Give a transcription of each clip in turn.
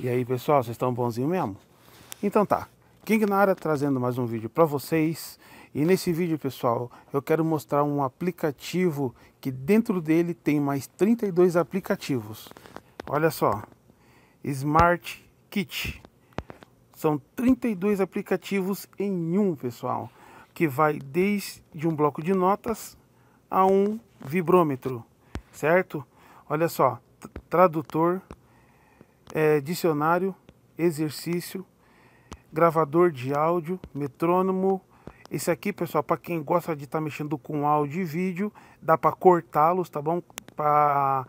E aí, pessoal, vocês estão bonzinho mesmo? Então tá, King Nara trazendo mais um vídeo para vocês. E nesse vídeo, pessoal, eu quero mostrar um aplicativo que dentro dele tem mais 32 aplicativos. Olha só, Smart Kit. São 32 aplicativos em um, pessoal, que vai desde um bloco de notas a um vibrômetro, certo? Olha só, tradutor, é, dicionário, exercício, gravador de áudio, metrônomo. Esse aqui, pessoal, para quem gosta de estar tá mexendo com áudio e vídeo, dá para cortá-los, tá bom? Para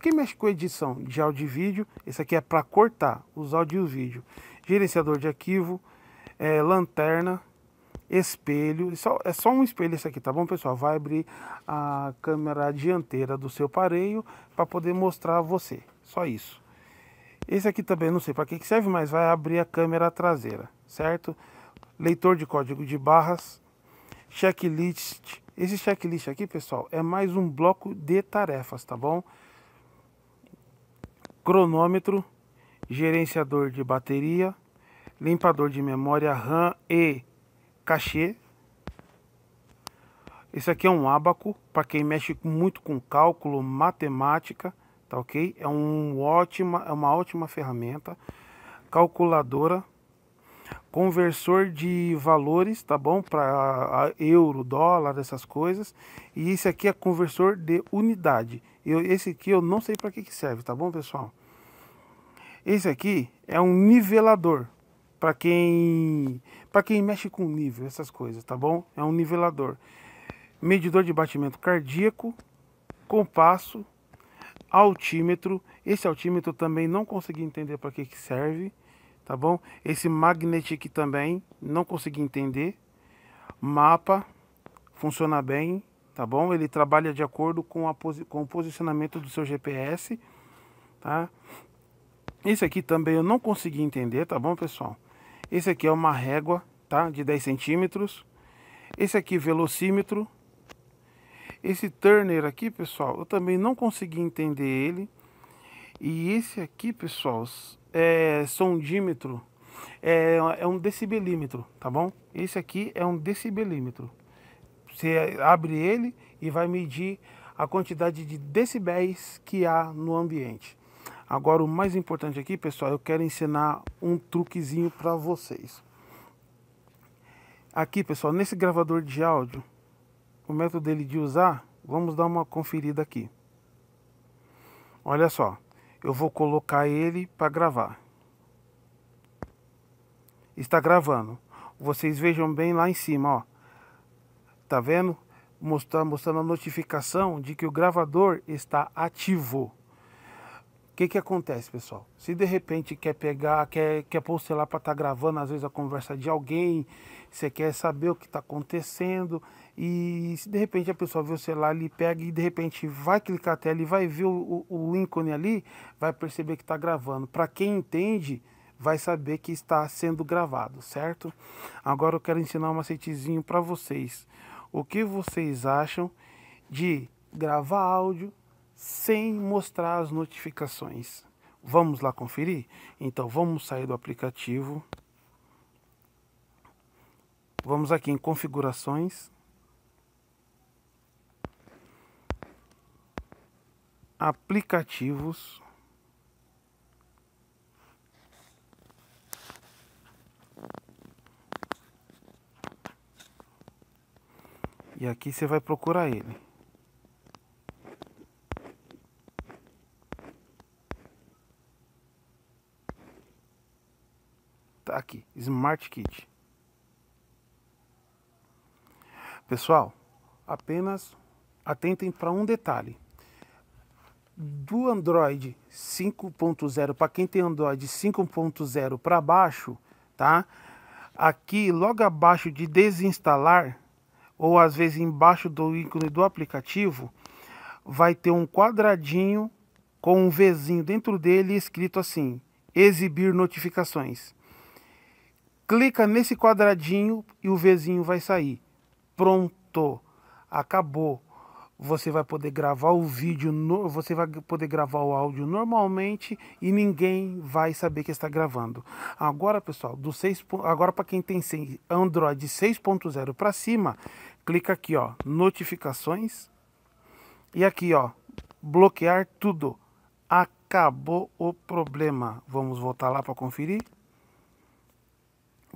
quem mexe com edição de áudio e vídeo, esse aqui é para cortar os áudios e vídeo. Gerenciador de arquivo, é, lanterna, espelho, é, é só um espelho esse aqui, tá bom pessoal? Vai abrir a câmera dianteira do seu aparelho para poder mostrar a você, só isso. Esse aqui também não sei para que, que serve, mas vai abrir a câmera traseira, certo? Leitor de código de barras, checklist. Esse checklist aqui, pessoal, é mais um bloco de tarefas, tá bom? Cronômetro, gerenciador de bateria, limpador de memória RAM e cachê. Esse aqui é um abaco para quem mexe muito com cálculo, matemática tá ok? É, um ótima, é uma ótima ferramenta, calculadora, conversor de valores, tá bom? Para euro, dólar, essas coisas. E esse aqui é conversor de unidade. Eu, esse aqui eu não sei para que, que serve, tá bom, pessoal? Esse aqui é um nivelador para quem para quem mexe com nível, essas coisas, tá bom? É um nivelador. Medidor de batimento cardíaco, compasso, altímetro. Esse altímetro também não consegui entender para que, que serve, tá bom? Esse aqui também não consegui entender. Mapa funciona bem, tá bom? Ele trabalha de acordo com, a posi com o posicionamento do seu GPS, tá? Esse aqui também eu não consegui entender, tá bom, pessoal? Esse aqui é uma régua, tá? De 10 centímetros. Esse aqui velocímetro, esse Turner aqui, pessoal, eu também não consegui entender ele. E esse aqui, pessoal, é sondímetro. É, é um decibelímetro, tá bom? Esse aqui é um decibelímetro. Você abre ele e vai medir a quantidade de decibéis que há no ambiente. Agora, o mais importante aqui, pessoal, eu quero ensinar um truquezinho para vocês. Aqui, pessoal, nesse gravador de áudio, o método dele de usar, vamos dar uma conferida aqui. Olha só, eu vou colocar ele para gravar. Está gravando. Vocês vejam bem lá em cima, ó. Tá vendo? Mostra, mostrando a notificação de que o gravador está ativo. O que, que acontece, pessoal? Se de repente quer pegar, quer, quer lá para estar tá gravando, às vezes, a conversa de alguém, você quer saber o que está acontecendo, e se de repente a pessoa vê o celular ali, pega e de repente vai clicar até ali, vai ver o, o, o ícone ali, vai perceber que está gravando. Para quem entende, vai saber que está sendo gravado, certo? Agora eu quero ensinar um macetezinho para vocês. O que vocês acham de gravar áudio sem mostrar as notificações. Vamos lá conferir? Então vamos sair do aplicativo. Vamos aqui em configurações. Aplicativos. E aqui você vai procurar ele. Tá aqui, Smart Kit. Pessoal, apenas atentem para um detalhe. Do Android 5.0 para quem tem Android 5.0 para baixo, tá? Aqui logo abaixo de desinstalar ou às vezes embaixo do ícone do aplicativo, vai ter um quadradinho com um Vzinho dentro dele escrito assim: exibir notificações clica nesse quadradinho e o Vzinho vai sair. Pronto, acabou. Você vai poder gravar o vídeo, no... você vai poder gravar o áudio normalmente e ninguém vai saber que está gravando. Agora, pessoal, do 6, agora para quem tem Android 6.0 para cima, clica aqui, ó, notificações e aqui, ó, bloquear tudo. Acabou o problema. Vamos voltar lá para conferir.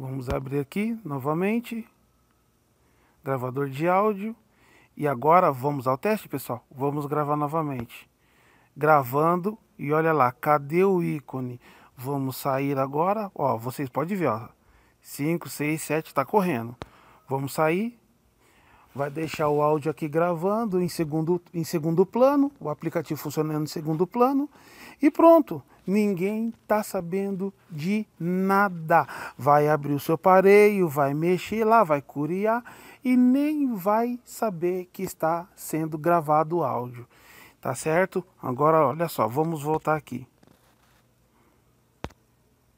Vamos abrir aqui novamente. Gravador de áudio. E agora vamos ao teste, pessoal. Vamos gravar novamente. Gravando e olha lá, cadê o ícone? Vamos sair agora. Ó, vocês podem ver, ó. 5, 6, 7, tá correndo. Vamos sair vai deixar o áudio aqui gravando em segundo, em segundo plano, o aplicativo funcionando em segundo plano e pronto. Ninguém está sabendo de nada. Vai abrir o seu pareio, vai mexer lá, vai curiar e nem vai saber que está sendo gravado o áudio. Tá certo? Agora olha só, vamos voltar aqui.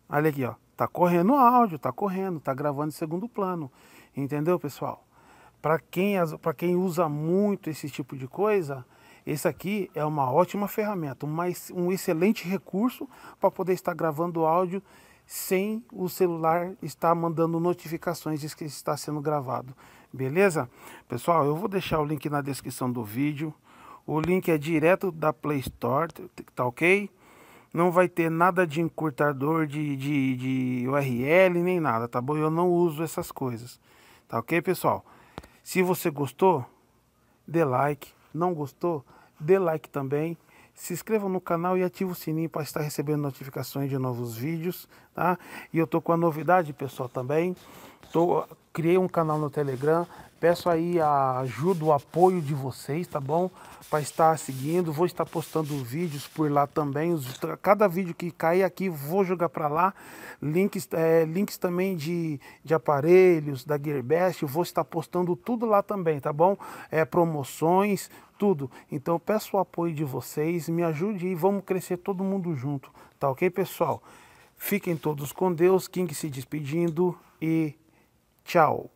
Olha aqui, ó. Tá correndo o áudio, tá correndo, tá gravando em segundo plano. Entendeu, pessoal? Para quem, quem usa muito esse tipo de coisa, esse aqui é uma ótima ferramenta, um excelente recurso para poder estar gravando áudio sem o celular estar mandando notificações de que está sendo gravado. Beleza? Pessoal, eu vou deixar o link na descrição do vídeo. O link é direto da Play Store, tá ok? Não vai ter nada de encurtador de, de, de URL nem nada, tá bom? Eu não uso essas coisas, tá ok, pessoal? Se você gostou, dê like. Não gostou, dê like também. Se inscreva no canal e ative o sininho para estar recebendo notificações de novos vídeos, tá? E eu tô com a novidade, pessoal, também. Tô, criei um canal no Telegram, Peço aí a ajuda, o apoio de vocês, tá bom? Para estar seguindo, vou estar postando vídeos por lá também. cada vídeo que cair aqui, vou jogar para lá. Links, é, links também de, de aparelhos, da Gearbest, vou estar postando tudo lá também, tá bom? É, promoções, tudo. Então peço o apoio de vocês, me ajude e vamos crescer todo mundo junto, tá ok, pessoal? Fiquem todos com Deus, King se despedindo e tchau.